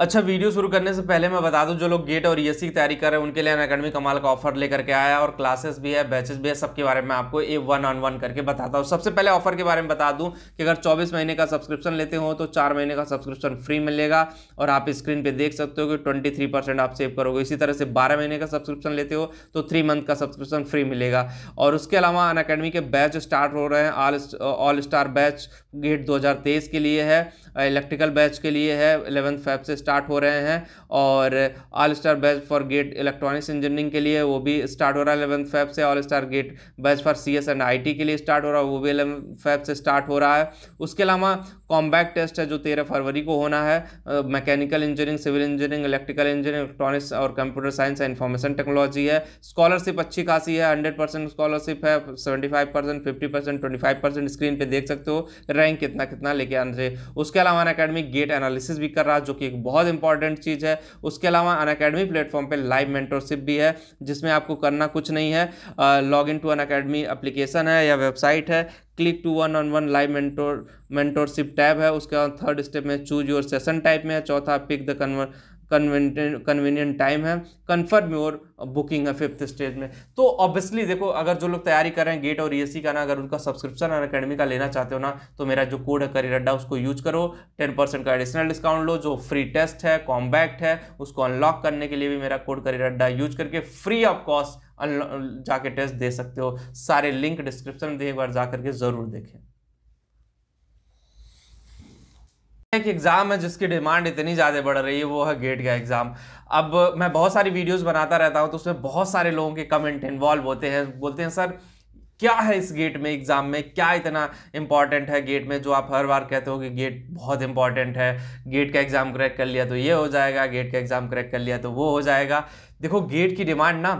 अच्छा वीडियो शुरू करने से पहले मैं बता दूं जो लोग गेट और ईएससी e की तैयारी कर रहे हैं उनके लिए अन अकेडमी कमाल का ऑफर लेकर के आया और क्लासेस भी है बैचेस भी है सबके बारे में आपको ए वन ऑन वन करके बताता हूँ सबसे पहले ऑफर के बारे में बता दूं कि अगर 24 महीने का सब्सक्रिप्शन लेते हो तो चार महीने का सब्सक्रिप्शन फ्री मिलेगा और आप स्क्रीन पर देख सकते हो कि ट्वेंटी आप सेव करोगे इसी तरह से बारह महीने का सब्सक्रिप्शन लेते हो तो थ्री मंथ का सब्सक्रिप्शन फ्री मिलेगा और उसके अलावा अन अकेडमी के बैच स्टार्ट हो रहे हैं ऑल स्टार बैच गेट दो के लिए है इलेक्ट्रिकल बैच के लिए है एलेवंथ फाइव से स्टार्ट हो रहे हैं और all star batch for GATE electronics engineering के लिए वो भी स्टार्ट हो रहा है एलेवन फैब से all star GATE batch for C S and I T के लिए स्टार्ट हो रहा है वो भी एलेवन फैब से स्टार्ट हो रहा है उसके अलावा कॉम्बैक्ट टेस्ट है जो तेरह फरवरी को होना है mechanical engineering civil engineering electrical engineering electronics और computer science and information technology है स्कॉलरशिप अच्छी खासी है हंड्रेड परसेंट स्कॉलरशिप है seventy five percent fifty percent twenty five percent screen पर देख सकते हो रैंक कितना कितना लेके आना उसके अलावा अकेडमिक गेट एनालिसिस भी कर रहा है जो कि एक बहुत बहुत इंपॉर्टेंट चीज़ है उसके अलावा अन अकेडमी प्लेटफॉर्म पर लाइव मेंटोरशिप भी है जिसमें आपको करना कुछ नहीं है log in to Unacademy application है या वेबसाइट है click to one on one live mentor mentorship tab है उसके बाद थर्ड स्टेप में चूज योर सेशन टाइप में है चौथा pick the conven convenient time है कन्फर्म योर बुकिंग है फिफ्थ स्टेज में तो ऑब्वियसली देखो अगर जो लोग तैयारी कर रहे हैं गेट और ई e का ना अगर उनका सब्सक्रिप्शन और अकेडमी का लेना चाहते हो ना तो मेरा जो कोड है करी अड्डा उसको यूज करो टेन परसेंट का एडिशनल डिस्काउंट लो जो फ्री टेस्ट है कॉम्बैक्ट है उसको अनलॉक करने के लिए भी मेरा कोड करी अड्डा यूज करके फ्री ऑफ कॉस्ट जाके टेस्ट दे सकते हो सारे लिंक डिस्क्रिप्शन में एक बार जा करके ज़रूर देखें एक एग्ज़ाम है जिसकी डिमांड इतनी ज़्यादा बढ़ रही है वो है गेट का एग्ज़ाम अब मैं बहुत सारी वीडियोस बनाता रहता हूँ तो उसमें बहुत सारे लोगों के कमेंट इन्वॉल्व होते हैं बोलते हैं सर क्या है इस गेट में एग्ज़ाम में क्या इतना इंपॉर्टेंट है गेट में जो आप हर बार कहते हो कि गेट बहुत इंपॉर्टेंट है गेट का एग्ज़ाम क्रैक कर लिया तो ये हो जाएगा गेट का एग्ज़ाम क्रैक कर लिया तो वो हो जाएगा देखो गेट की डिमांड ना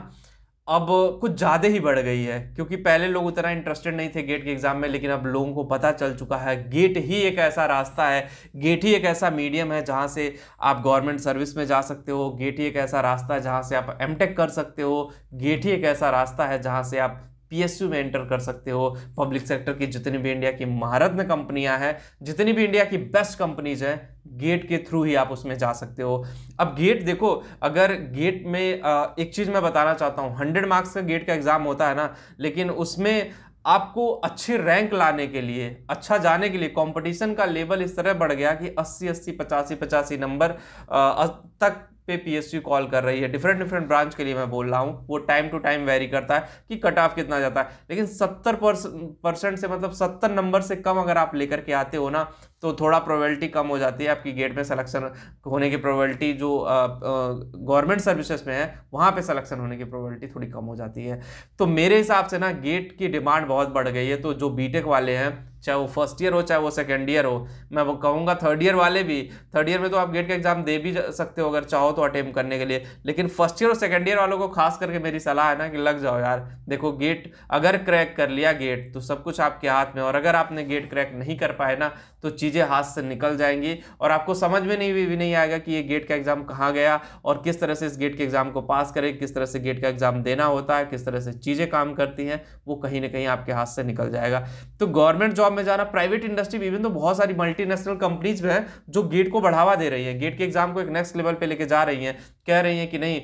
अब कुछ ज़्यादा ही बढ़ गई है क्योंकि पहले लोग उतना इंटरेस्टेड नहीं थे गेट के एग्ज़ाम में लेकिन अब लोगों को पता चल चुका है गेट ही एक ऐसा रास्ता है गेट ही एक ऐसा मीडियम है जहाँ से आप गवर्नमेंट सर्विस में जा सकते हो गेट ही एक ऐसा रास्ता है जहाँ से आप एम कर सकते हो गेट ही एक ऐसा रास्ता है जहाँ से आप पीएसयू में एंटर कर सकते हो पब्लिक सेक्टर की जितनी भी इंडिया की महारत्न कंपनियां हैं जितनी भी इंडिया की बेस्ट कंपनीज हैं गेट के थ्रू ही आप उसमें जा सकते हो अब गेट देखो अगर गेट में एक चीज़ मैं बताना चाहता हूँ हंड्रेड मार्क्स का गेट का एग्ज़ाम होता है ना लेकिन उसमें आपको अच्छे रैंक लाने के लिए अच्छा जाने के लिए कंपटीशन का लेवल इस तरह बढ़ गया कि 80 80 पचासी पचासी नंबर तक पे पीएससी कॉल कर रही है डिफरेंट डिफरेंट ब्रांच के लिए मैं बोल रहा हूँ वो टाइम टू टाइम वेरी करता है कि कट ऑफ कितना जाता है लेकिन सत्तर परसेंट से मतलब सत्तर नंबर से कम अगर आप लेकर के आते हो ना तो थोड़ा प्रोबेबिलिटी कम हो जाती है आपकी गेट में सिलेक्शन होने की प्रोबेबिलिटी जो गवर्नमेंट सर्विसेज में है वहाँ पे सिलेक्शन होने की प्रोबेबिलिटी थोड़ी कम हो जाती है तो मेरे हिसाब से ना गेट की डिमांड बहुत बढ़ गई है तो जो बीटेक वाले हैं चाहे वो फर्स्ट ईयर हो चाहे वो सेकेंड ईयर हो मैं वो कहूँगा थर्ड ईयर वाले भी थर्ड ईयर में तो आप गेट का एग्ज़ाम दे भी सकते हो अगर चाहो तो अटेम्प्ट करने के लिए लेकिन फर्स्ट ईयर और सेकेंड ईयर वालों को खास करके मेरी सलाह है ना कि लग जाओ यार देखो गेट अगर क्रैक कर लिया गेट तो सब कुछ आपके हाथ में और अगर आपने गेट क्रैक नहीं कर पाए ना तो चीज़ें हाथ से निकल जाएंगी और आपको समझ में नहीं भी नहीं आएगा कि ये गेट का एग्ज़ाम कहाँ गया और किस तरह से इस गेट के एग्ज़ाम को पास करें किस तरह से गेट का एग्ज़ाम देना होता है किस तरह से चीज़ें काम करती हैं वो कहीं ना कहीं आपके हाथ से निकल जाएगा तो गवर्नमेंट जॉब जॉब में जाना प्राइवेट इंडस्ट्री में इवन तो बहुत सारी मल्टीनेशनल कंपनीज हैं जो गेट को बढ़ावा दे रही है गेट के एग्जाम को एक नेक्स्ट लेवल पे लेके जा रही हैं कह रही हैं कि नहीं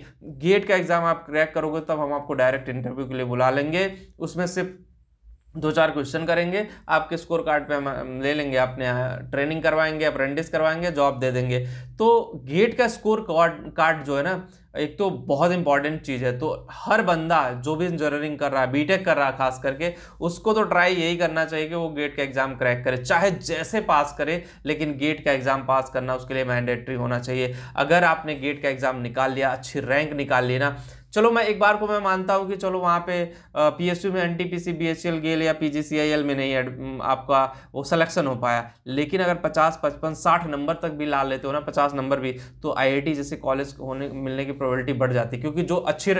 गेट का एग्जाम आप क्रैक करोगे तब हम आपको डायरेक्ट इंटरव्यू के लिए बुला लेंगे उसमें सिर्फ दो चार क्वेश्चन करेंगे आपके स्कोर कार्ड पे हम ले लेंगे अपने ट्रेनिंग करवाएंगे अप्रेंटिस करवाएंगे जॉब दे देंगे तो गेट का स्कोर कार्ड जो है ना एक तो बहुत इंपॉर्टेंट चीज़ है तो हर बंदा जो भी इंजीनियरिंग कर रहा है बीटेक कर रहा है खास करके उसको तो ट्राई यही करना चाहिए कि वो गेट का एग्ज़ाम क्रैक करे चाहे जैसे पास करे लेकिन गेट का एग्ज़ाम पास करना उसके लिए मैंडेटरी होना चाहिए अगर आपने गेट का एग्ज़ाम निकाल लिया अच्छी रैंक निकाल लेना चलो मैं एक बार को मैं मानता हूँ कि चलो वहाँ पे पीएसयू में एनटीपीसी बीएचईएल गेल या पीजीसीआईएल में नहीं आपका वो सिलेक्शन हो पाया लेकिन अगर 50 55 60 नंबर तक भी ला लेते हो ना 50 नंबर भी तो आईआईटी जैसे कॉलेज होने मिलने की प्रोबेबिलिटी बढ़ जाती क्योंकि जो अच्छे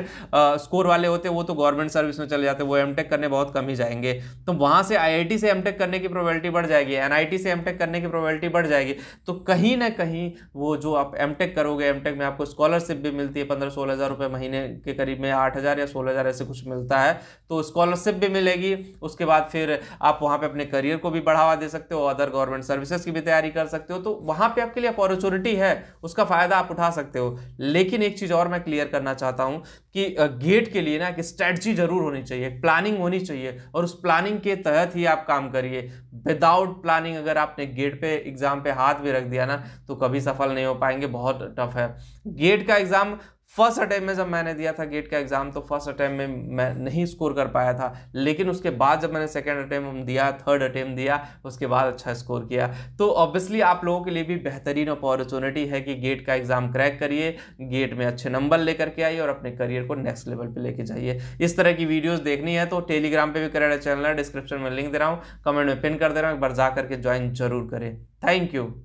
स्कोर वाले होते हैं वो तो गवर्नमेंट सर्विस में चले जाते वो एम करने बहुत कम ही जाएंगे तो वहाँ से आई से एम करने की प्रोबेबिलिटी बढ़ जाएगी एन से एम करने की प्रोबेबिलिटी बढ़ जाएगी तो कहीं ना कहीं वो जो आप एम करोगे एम में आपको स्कॉलरशिप भी मिलती है पंद्रह सोलह हज़ार रुपये महीने के करीब में आठ हज़ार या सोलह हज़ार ऐसे कुछ मिलता है तो स्कॉलरशिप भी मिलेगी उसके बाद फिर आप वहाँ पर अपने करियर को भी बढ़ावा दे सकते हो अदर गवर्नमेंट सर्विसेज की भी तैयारी कर सकते हो तो वहाँ पर आपके लिए अपॉर्चुनिटी है उसका फ़ायदा आप उठा सकते हो लेकिन एक चीज़ और मैं क्लियर करना चाहता हूँ कि गेट के लिए ना एक स्ट्रैटी जरूर होनी चाहिए एक प्लानिंग होनी चाहिए और उस प्लानिंग के तहत ही आप काम करिए विदाउट प्लानिंग अगर आपने गेट पे एग्ज़ाम पे हाथ भी रख दिया ना तो कभी सफल नहीं हो पाएंगे बहुत टफ है गेट का एग्ज़ाम फर्स्ट अटैम्प में जब मैंने दिया था गेट का एग्ज़ाम तो फर्स्ट अटैम्प में मैं नहीं स्कोर कर पाया था लेकिन उसके बाद जब मैंने सेकेंड अटैम्प दिया थर्ड अटैम्प दिया उसके बाद अच्छा स्कोर किया तो ऑब्वियसली आप लोगों के लिए भी बेहतरीन अपॉर्चुनिटी है कि गेट का एग्ज़ाम क्रैक करिए गेट में अच्छे नंबर लेकर के आइए और अपने करियर को नेक्स्ट लेवल पर लेके जाइए इस तरह की वीडियोज़ देखनी है तो टेलीग्राम पर भी करें चैनल है डिस्क्रिप्शन में लिंक दे रहा हूँ कमेंट में पिन कर दे रहा हूँ एक बार जा करके ज्वाइन जरूर करें थैंक यू